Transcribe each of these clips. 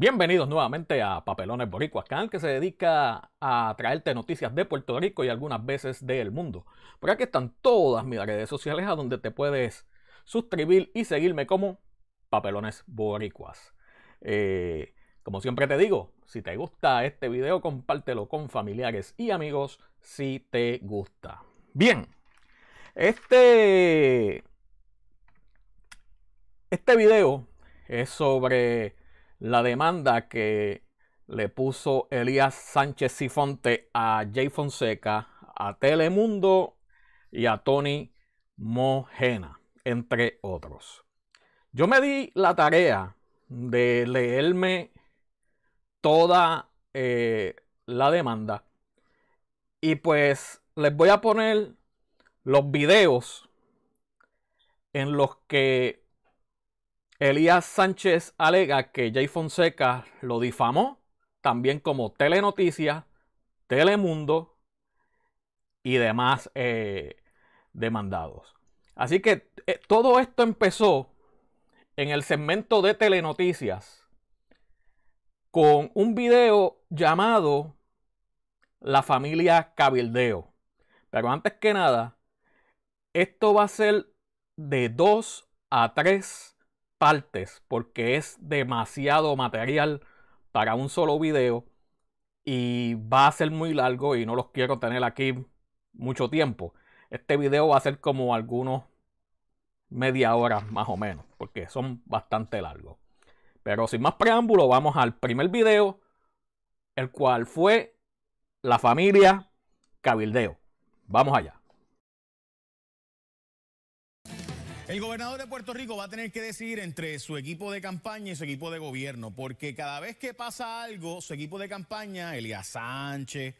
Bienvenidos nuevamente a Papelones Boricuas, canal que se dedica a traerte noticias de Puerto Rico y algunas veces del mundo. Por aquí están todas mis redes sociales a donde te puedes suscribir y seguirme como Papelones Boricuas. Eh, como siempre te digo, si te gusta este video, compártelo con familiares y amigos si te gusta. Bien, este, este video es sobre la demanda que le puso Elías Sánchez Sifonte a Jay Fonseca, a Telemundo y a Tony Mojena, entre otros. Yo me di la tarea de leerme toda eh, la demanda y pues les voy a poner los videos en los que Elías Sánchez alega que Jay Fonseca lo difamó, también como Telenoticias, Telemundo y demás eh, demandados. Así que eh, todo esto empezó en el segmento de Telenoticias con un video llamado La familia Cabildeo. Pero antes que nada, esto va a ser de 2 a 3 partes porque es demasiado material para un solo video y va a ser muy largo y no los quiero tener aquí mucho tiempo. Este video va a ser como algunos media hora más o menos porque son bastante largos. Pero sin más preámbulo, vamos al primer video, el cual fue la familia Cabildeo. Vamos allá. El gobernador de Puerto Rico va a tener que decidir entre su equipo de campaña y su equipo de gobierno, porque cada vez que pasa algo, su equipo de campaña, Elías Sánchez,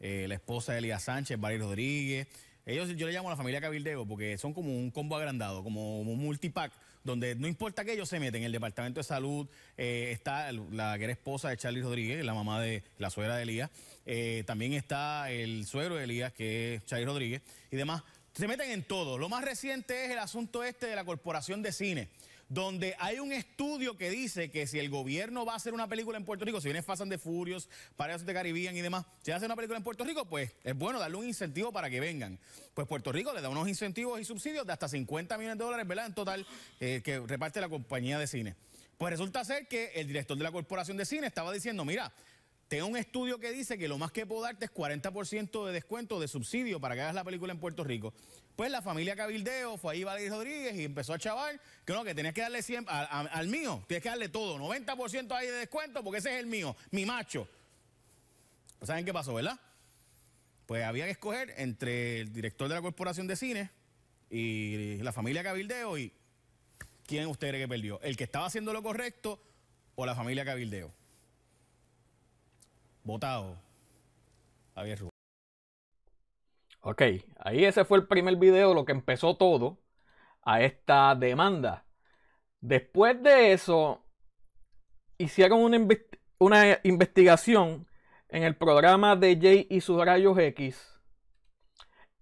eh, la esposa de Elías Sánchez, Barry Rodríguez, ellos yo le llamo la familia Cabildeo porque son como un combo agrandado, como un multipack, donde no importa que ellos se meten, el Departamento de Salud, eh, está la que era esposa de Charlie Rodríguez, la mamá de la suegra de Elías, eh, también está el suegro de Elías, que es Charlie Rodríguez, y demás se meten en todo. Lo más reciente es el asunto este de la Corporación de Cine, donde hay un estudio que dice que si el gobierno va a hacer una película en Puerto Rico, si viene Fasan de Furios, Furious, de Caribbean y demás, si hace una película en Puerto Rico, pues es bueno darle un incentivo para que vengan. Pues Puerto Rico le da unos incentivos y subsidios de hasta 50 millones de dólares, ¿verdad? En total, eh, que reparte la compañía de cine. Pues resulta ser que el director de la Corporación de Cine estaba diciendo, mira, tengo un estudio que dice que lo más que puedo darte es 40% de descuento de subsidio para que hagas la película en Puerto Rico. Pues la familia Cabildeo fue ahí Valerio Rodríguez y empezó a chaval que no, que tenías que darle 100, al, mío, tienes que darle todo, 90% ahí de descuento porque ese es el mío, mi macho. Pues, ¿Saben qué pasó, verdad? Pues había que escoger entre el director de la Corporación de Cine y la familia Cabildeo y quién usted cree que perdió, el que estaba haciendo lo correcto o la familia Cabildeo. Votado. Javier Ok, ahí ese fue el primer video, lo que empezó todo a esta demanda. Después de eso, hicieron una, investigación en el programa de Jay y sus rayos X,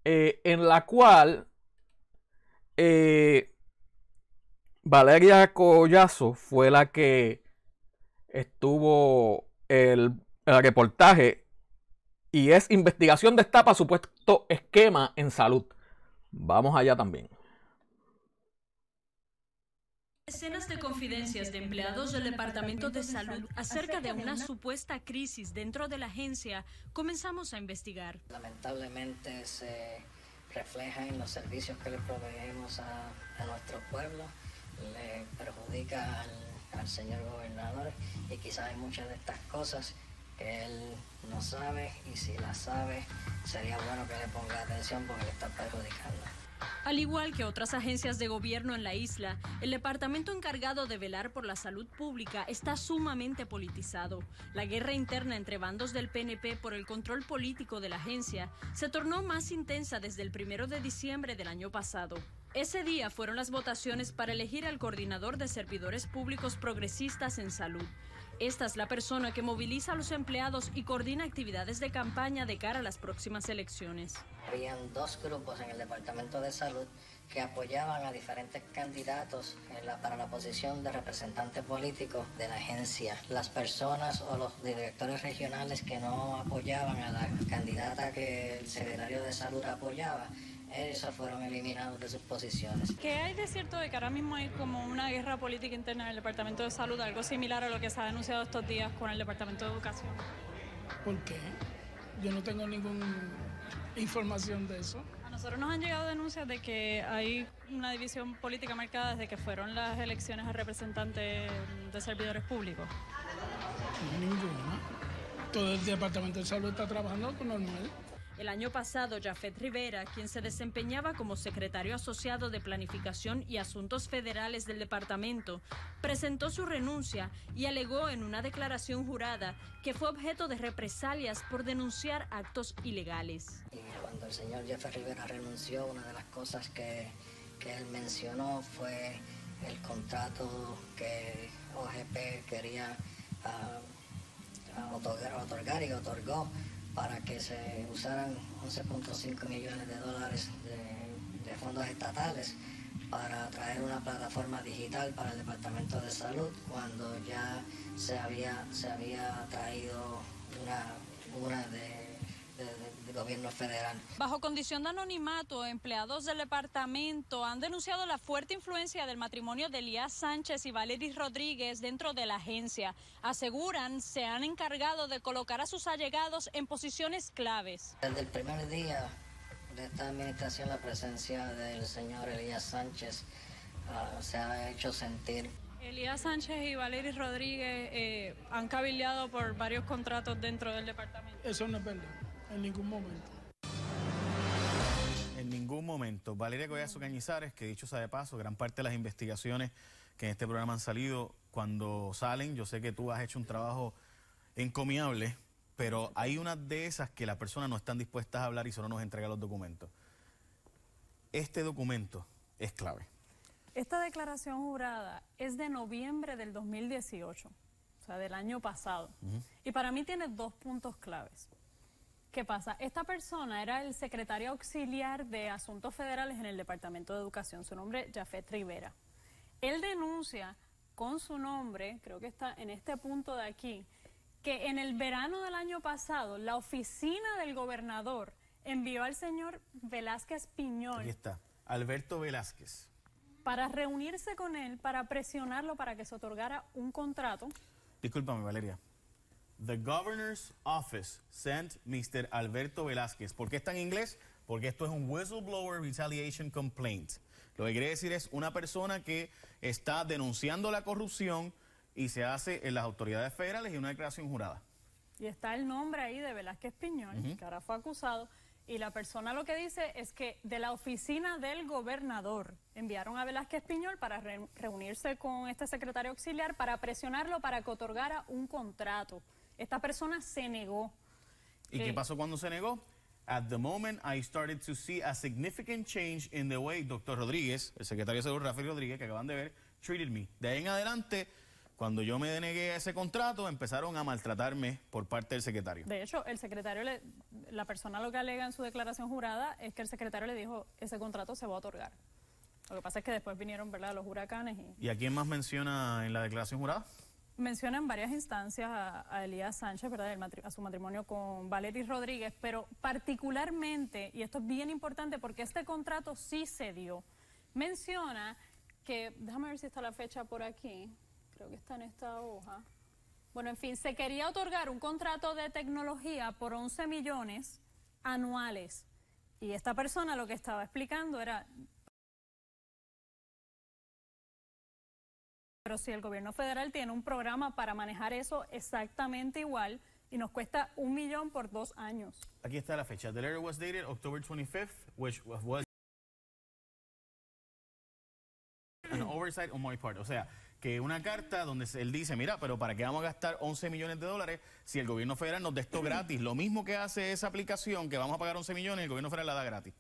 eh, en la cual eh, Valeria Collazo fue la que estuvo el eh, reportaje y es investigación de estapa supuesto esquema en salud. Vamos allá también. Escenas de confidencias de empleados del Departamento de Salud acerca de una supuesta crisis dentro de la agencia comenzamos a investigar. Lamentablemente se refleja en los servicios que le proveemos a, a nuestro pueblo, le perjudica al, al señor gobernador y quizás hay muchas de estas cosas él no sabe y si la sabe, sería bueno que le ponga atención porque le está perjudicando. Al igual que otras agencias de gobierno en la isla, el departamento encargado de velar por la salud pública está sumamente politizado. La guerra interna entre bandos del PNP por el control político de la agencia se tornó más intensa desde el primero de diciembre del año pasado. Ese día fueron las votaciones para elegir al coordinador de servidores públicos progresistas en salud. Esta es la persona que moviliza a los empleados y coordina actividades de campaña de cara a las próximas elecciones. Habían dos grupos en el Departamento de Salud que apoyaban a diferentes candidatos para la posición de representante político de la agencia. Las personas o los directores regionales que no apoyaban a la candidata que el secretario de Salud apoyaba ellos fueron eliminados de sus posiciones. ¿Qué hay de cierto de que ahora mismo hay como una guerra política interna en el Departamento de Salud, algo similar a lo que se ha denunciado estos días con el Departamento de Educación? ¿Por qué? Yo no tengo ninguna información de eso. A nosotros nos han llegado denuncias de que hay una división política marcada desde que fueron las elecciones a representantes de servidores públicos. Ninguna. Todo el Departamento de Salud está trabajando con normal. El año pasado, Jafet Rivera, quien se desempeñaba como secretario asociado de Planificación y Asuntos Federales del departamento, presentó su renuncia y alegó en una declaración jurada que fue objeto de represalias por denunciar actos ilegales. Cuando el señor Jafet Rivera renunció, una de las cosas que, él mencionó fue el contrato que OGP quería ah, ah, otorgar, otorgar y otorgó para que se usaran 11.5 millones de dólares de, de, fondos estatales para traer una plataforma digital para el Departamento de Salud cuando ya se había, se había traído una, una de gobierno federal. Bajo condición de anonimato, empleados del departamento han denunciado la fuerte influencia del matrimonio de Elías Sánchez y Valeris Rodríguez dentro de la agencia. Aseguran se han encargado de colocar a sus allegados en posiciones claves. Desde el primer día de esta administración, la presencia del señor Elías Sánchez ah, se ha hecho sentir. Elías Sánchez y Valeris Rodríguez eh, han cabileado por varios contratos dentro del departamento. Eso no es verdad. En ningún momento. En ningún momento. Valeria Collazo Cañizares, que dicho sea de paso, gran parte de las investigaciones que en este programa han salido, cuando salen, yo sé que tú has hecho un trabajo encomiable, pero hay unas de esas que las personas no están dispuestas a hablar y solo nos entrega los documentos. Este documento es clave. Esta declaración jurada es de noviembre del 2018, o sea, del año pasado. Y para mí tiene dos puntos claves. ¿qué pasa? Esta persona era el secretario auxiliar de Asuntos Federales en el Departamento de Educación. Su nombre, es Jafet Rivera. Él denuncia con su nombre, creo que está en este punto de aquí, que en el verano del año pasado la oficina del gobernador envió al señor Velázquez Piñón. Aquí está, Alberto Velázquez. Para reunirse con él, para presionarlo para que se otorgara un contrato. Discúlpame, Valeria. The Governor's Office sent Mr. Alberto Velázquez. ¿Por qué está en inglés? Porque esto es un whistleblower retaliation complaint. Lo que quiere decir es una persona que está denunciando la corrupción y se hace en las autoridades federales y una declaración jurada. Y está el nombre ahí de Velázquez Piñón, que ahora fue acusado. Y la persona lo que dice es que de la oficina del gobernador enviaron a Velázquez Piñol para reunirse con este secretario auxiliar para presionarlo para que otorgara un contrato. Esta persona se negó. ¿Y qué eh, pasó cuando se negó? At the moment, I started to see a significant change in the way Dr. Rodríguez, el secretario de Salud Rafael Rodríguez, que acaban de ver, treated me. De ahí en adelante, cuando yo me denegué a ese contrato, empezaron a maltratarme por parte del secretario. De hecho, el secretario, la persona lo que alega en su declaración jurada es que el secretario le dijo, ese contrato se va a otorgar. Lo que pasa es que después vinieron, ¿verdad?, los huracanes. ¿Y, ¿Y a quién más menciona en la declaración jurada? Menciona en varias instancias a, Elías Sánchez, ¿verdad? a su matrimonio con Valery Rodríguez, pero particularmente, y esto es bien importante porque este contrato sí se dio, menciona que, déjame ver si está la fecha por aquí, creo que está en esta hoja. Bueno, en fin, se quería otorgar un contrato de tecnología por 11 millones anuales. Y esta persona lo que estaba explicando era, Pero si el gobierno federal tiene un programa para manejar eso exactamente igual y nos cuesta un millón por dos años. Aquí está la fecha. The letter was dated October 25th, which was an oversight on my part. O sea, que una carta donde él dice, mira, pero ¿para qué vamos a gastar 11 millones de dólares si el gobierno federal nos da gratis? Lo mismo que hace esa aplicación que vamos a pagar 11 millones, el gobierno federal la da gratis.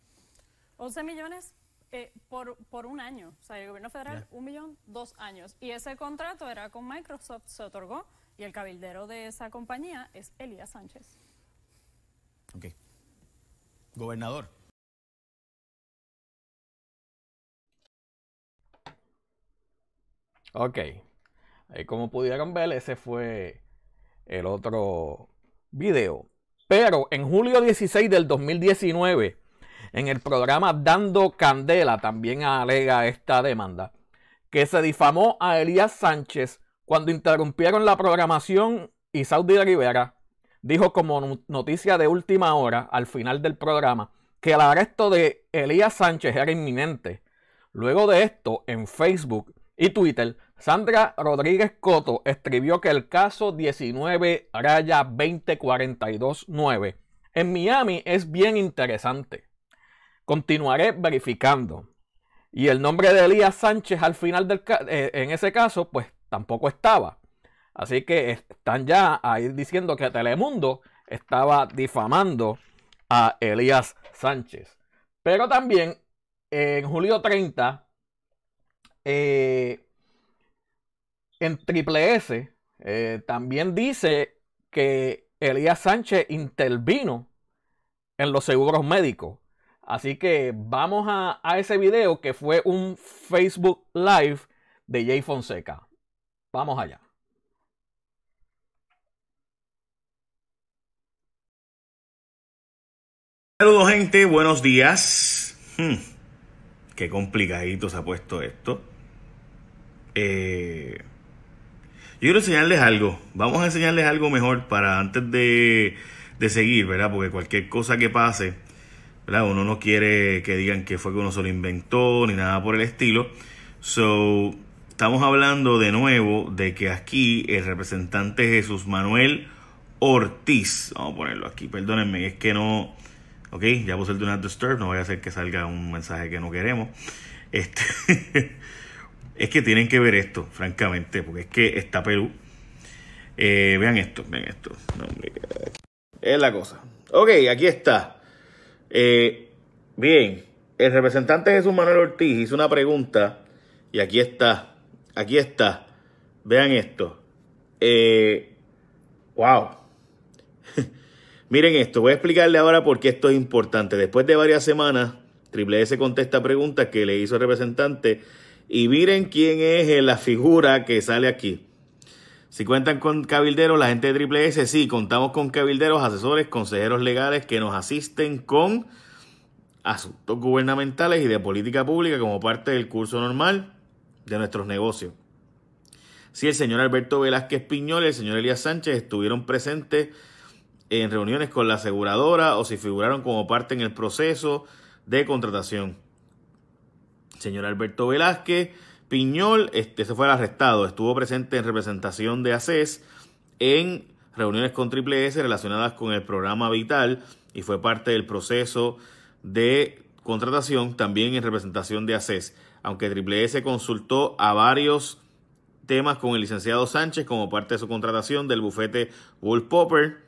¿11 millones? Eh, por, por, un año. O sea, el gobierno federal, un millón, dos años. Y ese contrato era con Microsoft, se otorgó, y el cabildero de esa compañía es Elías Sánchez. Ok. Gobernador. Ok. Eh, como pudieron ver, ese fue el otro video. Pero en julio 16 del 2019 en el programa Dando Candela también alega esta demanda, que se difamó a Elías Sánchez cuando interrumpieron la programación y Saudi Rivera dijo como noticia de última hora al final del programa que el arresto de Elías Sánchez era inminente. Luego de esto, en Facebook y Twitter, Sandra Rodríguez Coto escribió que el caso 19 raya 9 en Miami es bien interesante. Continuaré verificando. Y el nombre de Elías Sánchez al final del eh, en ese caso, pues tampoco estaba. Así que están ya ahí diciendo que Telemundo estaba difamando a Elías Sánchez. Pero también en julio 30, eh, en Triple S, eh, también dice que Elías Sánchez intervino en los seguros médicos. Así que vamos a, ese video que fue un Facebook Live de Jay Fonseca. Vamos allá. Saludos gente, buenos días. Hmm. Qué complicadito se ha puesto esto. Eh, yo quiero enseñarles algo. Vamos a enseñarles algo mejor para antes de, de seguir, ¿verdad? Porque cualquier cosa que pase, uno no quiere que digan que fue que uno se lo inventó ni nada por el estilo. So, estamos hablando de nuevo de que aquí el representante Jesús Manuel Ortiz, vamos a ponerlo aquí, perdónenme, es que no, ok, ya puse el Do Not Disturb, no voy a hacer que salga un mensaje que no queremos. Este, es que tienen que ver esto, francamente, porque es que está Perú. Eh, vean esto, vean esto. es la cosa. Ok, aquí está. Eh, bien, el representante Jesús Manuel Ortiz hizo una pregunta y aquí está, aquí está. Vean esto. Eh, wow. Miren esto, voy a explicarle ahora por qué esto es importante. Después de varias semanas, Triple S contesta preguntas que le hizo el representante y miren quién es la figura que sale aquí. Si cuentan con cabilderos, la gente de Triple S, sí, contamos con cabilderos, asesores, consejeros legales que nos asisten con asuntos gubernamentales y de política pública como parte del curso normal de nuestros negocios. Si el señor Alberto Velázquez Piñol y el señor Elías Sánchez estuvieron presentes en reuniones con la aseguradora o si figuraron como parte en el proceso de contratación. Señor Alberto Velázquez Piñol este, se fue arrestado, estuvo presente en representación de ACES en reuniones con Triple S relacionadas con el programa Vital y fue parte del proceso de contratación también en representación de ACES, aunque Triple S consultó a varios temas con el licenciado Sánchez como parte de su contratación del bufete Wolf Popper.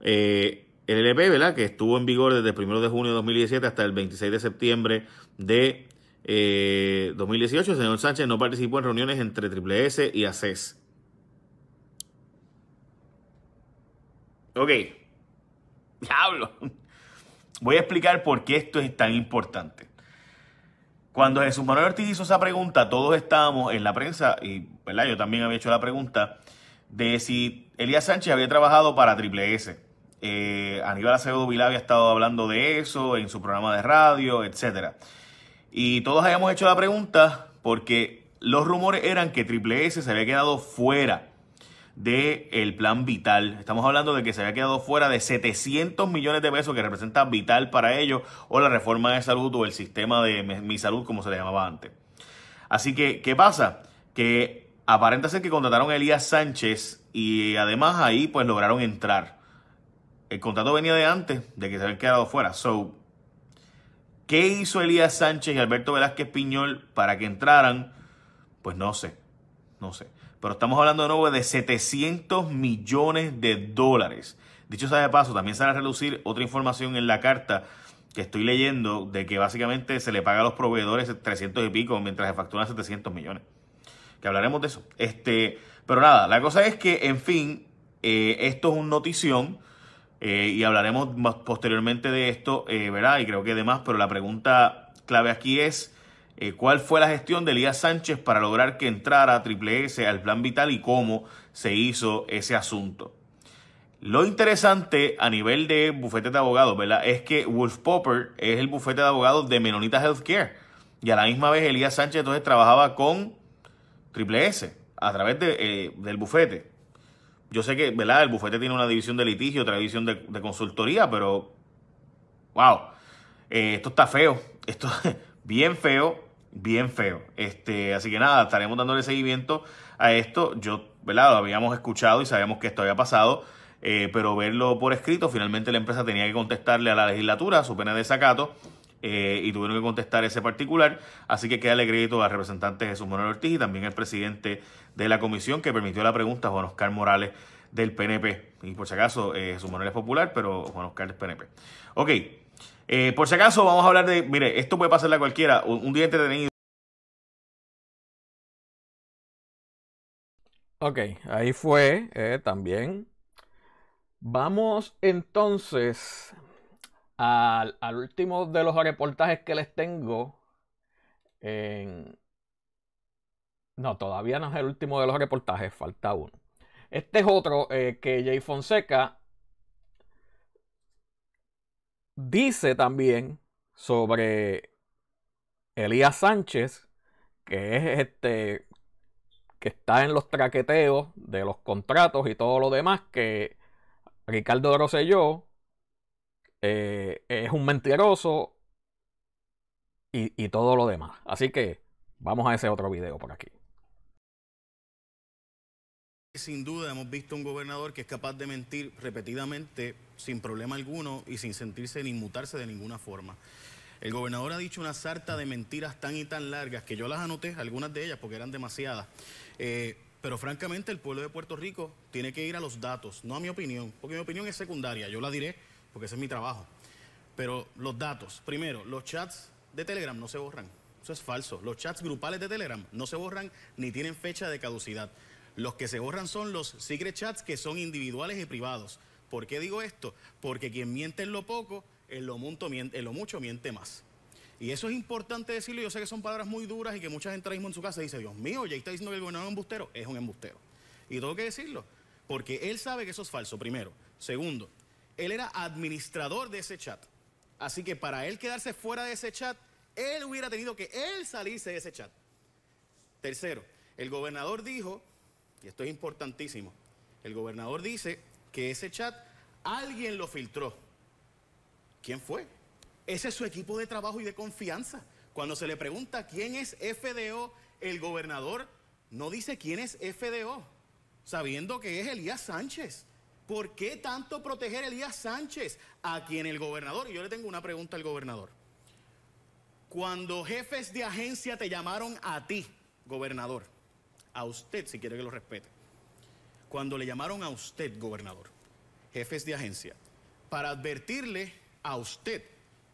Eh, el LP, ¿verdad? Que estuvo en vigor desde el 1 de junio de 2017 hasta el 26 de septiembre de 2018, eh, el señor Sánchez no participó en reuniones entre Triple S y ACES. Ok. Diablo. Voy a explicar por qué esto es tan importante. Cuando Jesús Manuel Ortiz hizo esa pregunta, todos estábamos en la prensa, y yo también había hecho la pregunta, de si Elías Sánchez había trabajado para Triple S. Eh, Aníbal Acevedo Vilá había estado hablando de eso en su programa de radio, etcétera. Y todos habíamos hecho la pregunta porque los rumores eran que Triple S se había quedado fuera del el plan Vital. Estamos hablando de que se había quedado fuera de 700 millones de pesos que representa Vital para ellos o la reforma de salud o el sistema de Mi Salud como se le llamaba antes. Así que, ¿qué pasa? Que aparenta que contrataron a Elías Sánchez y además ahí pues lograron entrar. El contrato venía de antes de que se habían quedado fuera. So, ¿Qué hizo Elías Sánchez y Alberto Velázquez Piñol para que entraran? Pues no sé, no sé. Pero estamos hablando de nuevo de 700 millones de dólares. Dicho sea de paso, también sale a reducir otra información en la carta que estoy leyendo de que básicamente se le paga a los proveedores 300 y pico mientras se facturan 700 millones. Que hablaremos de eso. Este, pero nada, la cosa es que, en fin, eh, esto es un notición. Eh, y hablaremos más posteriormente de esto, eh, ¿verdad? Y creo que demás, pero la pregunta clave aquí es, eh, ¿cuál fue la gestión de Elías Sánchez para lograr que entrara Triple S al plan vital y cómo se hizo ese asunto? Lo interesante a nivel de bufete de abogados, ¿verdad? Es que Wolf Popper es el bufete de abogados de Menonita Healthcare. Y a la misma vez Elías Sánchez entonces trabajaba con Triple S a través del bufete yo sé que, ¿verdad? El bufete tiene una división de litigio, otra división de, consultoría, pero, wow, eh, esto está feo, esto bien feo, bien feo. Este, así que nada, estaremos dándole seguimiento a esto. Yo, ¿verdad? Lo habíamos escuchado y sabíamos que esto había pasado, eh, pero verlo por escrito, finalmente la empresa tenía que contestarle a la legislatura su pena de desacato. Eh, y tuvieron que contestar ese particular. Así que queda crédito al representante Jesús Manuel Ortiz y también al presidente de la comisión que permitió la pregunta, Juan Oscar Morales del PNP. Y por si acaso, eh, Jesús Manuel es popular, pero Juan Oscar es PNP. Ok, eh, por si acaso vamos a hablar de, mire, esto puede pasarle a cualquiera, un, un día entretenido. Ok, ahí fue también. Vamos entonces al, último de los reportajes que les tengo, no, todavía no es el último de los reportajes, falta uno. Este es otro eh, que Jay Fonseca dice también sobre Elías Sánchez, que es este que está en los traqueteos de los contratos y todo lo demás que Ricardo Rosselló eh, es un mentiroso y, todo lo demás. Así que vamos a ese otro video por aquí. Sin duda hemos visto un gobernador que es capaz de mentir repetidamente sin problema alguno y sin sentirse ni mutarse de ninguna forma. El gobernador ha dicho una sarta de mentiras tan y tan largas que yo las anoté, algunas de ellas porque eran demasiadas. Eh, pero francamente el pueblo de Puerto Rico tiene que ir a los datos, no a mi opinión, porque mi opinión es secundaria, yo la diré porque ese es mi trabajo. Pero los datos, primero, los chats de Telegram no se borran. Eso es falso. Los chats grupales de Telegram no se borran ni tienen fecha de caducidad. Los que se borran son los secret chats que son individuales y privados. ¿Por qué digo esto? Porque quien miente en lo poco, en lo, mucho miente, más. Y eso es importante decirlo. Yo sé que son palabras muy duras y que mucha gente en su casa dice, Dios mío, ya está diciendo que el gobernador es un embustero. Es un embustero. Y tengo que decirlo. Porque él sabe que eso es falso, primero. Segundo, él era administrador de ese chat. Así que para él quedarse fuera de ese chat, él hubiera tenido que él salirse de ese chat. Tercero, el gobernador dijo, y esto es importantísimo, el gobernador dice que ese chat alguien lo filtró. ¿Quién fue? Ese es su equipo de trabajo y de confianza. Cuando se le pregunta quién es FDO, el gobernador no dice quién es FDO, sabiendo que es Elías Sánchez. ¿Por qué tanto proteger a Elías Sánchez, a quien el gobernador, y yo le tengo una pregunta al gobernador, cuando jefes de agencia te llamaron a ti, gobernador, a usted, si quiere que lo respete, cuando le llamaron a usted, gobernador, jefes de agencia, para advertirle a usted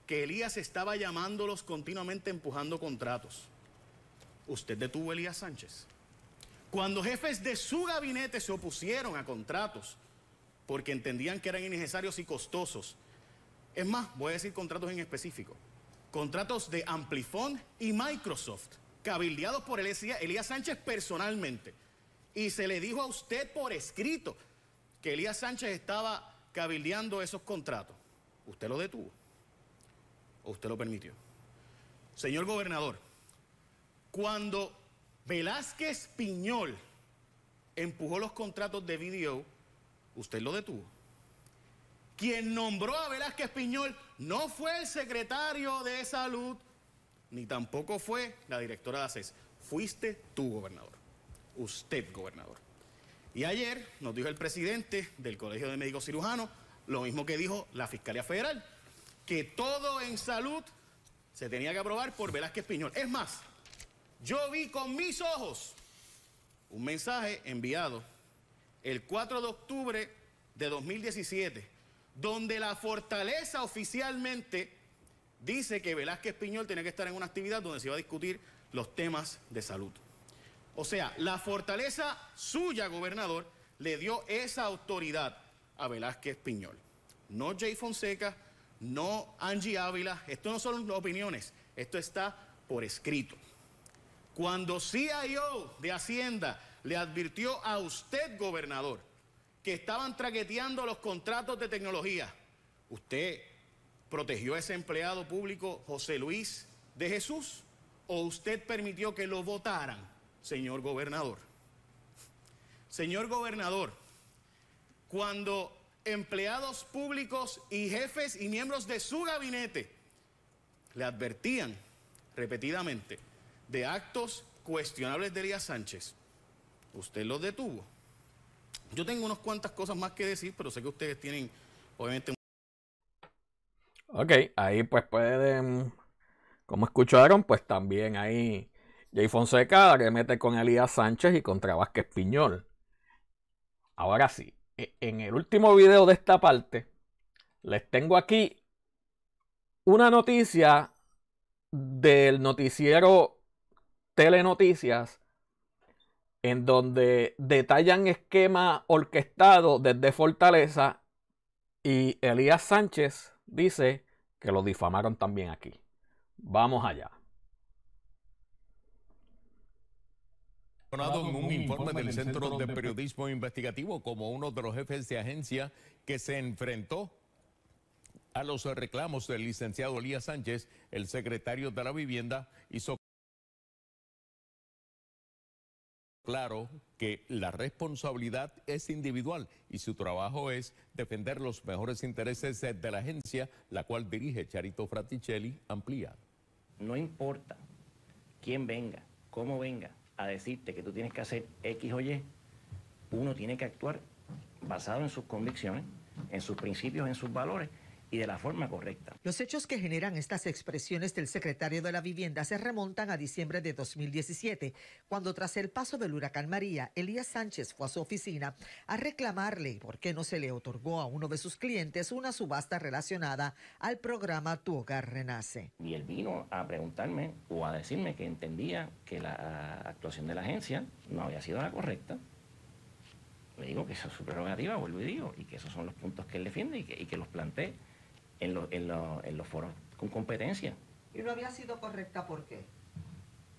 que Elías estaba llamándolos continuamente empujando contratos, usted detuvo a Elías Sánchez. Cuando jefes de su gabinete se opusieron a contratos, porque entendían que eran innecesarios y costosos. Es más, voy a decir contratos en específico. Contratos de Amplifon y Microsoft, cabildeados por Elías Sánchez personalmente. Y se le dijo a usted por escrito que Elías Sánchez estaba cabildeando esos contratos. Usted lo detuvo. O usted lo permitió. Señor gobernador, cuando Velázquez Piñol empujó los contratos de video usted lo detuvo. Quien nombró a Velázquez Piñol no fue el secretario de salud, ni tampoco fue la directora de ACES. Fuiste tú, gobernador. Usted, gobernador. Y ayer nos dijo el presidente del Colegio de Médicos Cirujanos, lo mismo que dijo la Fiscalía Federal, que todo en salud se tenía que aprobar por Velázquez Piñol. Es más, yo vi con mis ojos un mensaje enviado el 4 de octubre de 2017, donde la fortaleza oficialmente dice que Velázquez Piñol tenía que estar en una actividad donde se iba a discutir los temas de salud. O sea, la fortaleza suya, gobernador, le dio esa autoridad a Velázquez Piñol. No Jay Fonseca, no Angie Ávila, esto no son opiniones, esto está por escrito. Cuando CIO de Hacienda le advirtió a usted, gobernador, que estaban traqueteando los contratos de tecnología. ¿Usted protegió a ese empleado público, José Luis de Jesús? ¿O usted permitió que lo votaran, señor gobernador? Señor gobernador, cuando empleados públicos y jefes y miembros de su gabinete le advertían repetidamente de actos cuestionables de Elías Sánchez, usted lo detuvo. Yo tengo unas cuantas cosas más que decir, pero sé que ustedes tienen, obviamente... Ok, ahí pues pueden, como escucharon, pues también ahí Jay Fonseca que mete con Elías Sánchez y contra Vázquez Piñol. Ahora sí, e, en el último video de esta parte, les tengo aquí una noticia del noticiero Telenoticias en donde detallan esquema orquestado desde Fortaleza y Elías Sánchez dice que lo difamaron también aquí. Vamos allá. en un informe del Centro de Periodismo Investigativo como uno de los jefes de agencia que se enfrentó a los reclamos del licenciado Elías Sánchez, el secretario de la Vivienda, hizo claro que la responsabilidad es individual y su trabajo es defender los mejores intereses de la agencia, la cual dirige Charito Fraticelli, amplía. No importa quién venga, cómo venga, a decirte que tú tienes que hacer X o Y, uno tiene que actuar basado en sus convicciones, en sus principios, en sus valores de la forma correcta. Los hechos que generan estas expresiones del secretario de la Vivienda se remontan a diciembre de 2017, cuando tras el paso del huracán María, Elías Sánchez fue a su oficina a reclamarle por qué no se le otorgó a uno de sus clientes una subasta relacionada al programa Tu Hogar Renace. Y él vino a preguntarme o a decirme que entendía que la actuación de la agencia no había sido la correcta le digo que eso es su prerrogativa, vuelvo y digo, y que esos son los puntos que él defiende y que, los planteé en, los foros con competencia. ¿Y no había sido correcta por qué?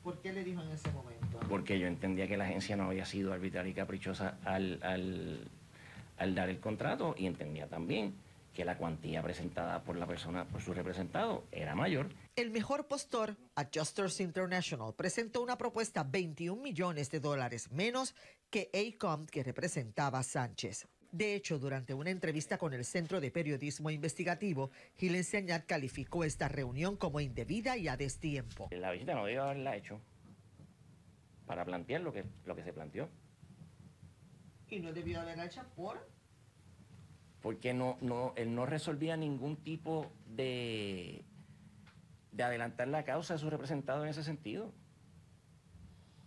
¿Por qué le dijo en ese momento? Porque yo entendía que la agencia no había sido arbitraria y caprichosa al, dar el contrato y entendía también que la cuantía presentada por la persona, por su representado, era mayor. El mejor postor, Adjusters International, presentó una propuesta 21 millones de dólares menos que ACOM que representaba Sánchez. De hecho, durante una entrevista con el Centro de Periodismo Investigativo, Gil Señat calificó esta reunión como indebida y a destiempo. La visita no debió haberla hecho para plantear lo que, lo que se planteó. ¿Y no debió haberla hecho por? Porque no, no, él no resolvía ningún tipo de, de adelantar la causa de su representado en ese sentido.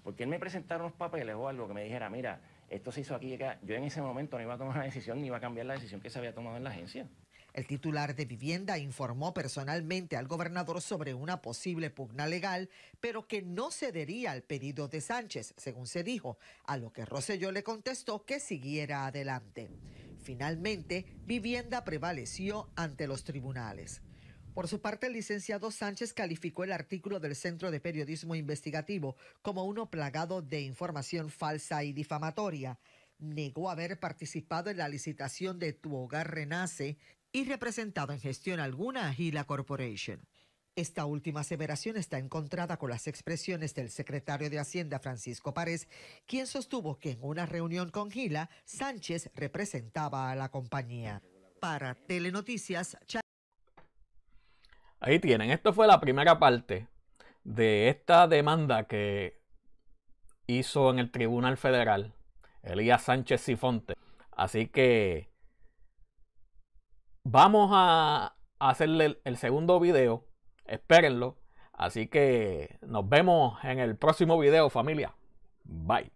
Porque él me presentara unos papeles o algo que me dijera, mira, esto se hizo aquí Yo en ese momento no iba a tomar la decisión ni iba a cambiar la decisión que se había tomado en la agencia. El titular de vivienda informó personalmente al gobernador sobre una posible pugna legal, pero que no cedería al pedido de Sánchez, según se dijo, a lo que Roselló le contestó que siguiera adelante. Finalmente, vivienda prevaleció ante los tribunales. Por su parte, el licenciado Sánchez calificó el artículo del Centro de Periodismo Investigativo como uno plagado de información falsa y difamatoria. Negó haber participado en la licitación de Tu Hogar Renace y representado en gestión alguna a Gila Corporation. Esta última aseveración está encontrada con las expresiones del secretario de Hacienda Francisco Párez, quien sostuvo que en una reunión con Gila, Sánchez representaba a la compañía. Para Telenoticias, Ahí tienen. Esto fue la primera parte de esta demanda que hizo en el Tribunal Federal Elías Sánchez Sifonte. Así que vamos a hacerle el segundo video. Espérenlo. Así que nos vemos en el próximo video, familia. Bye.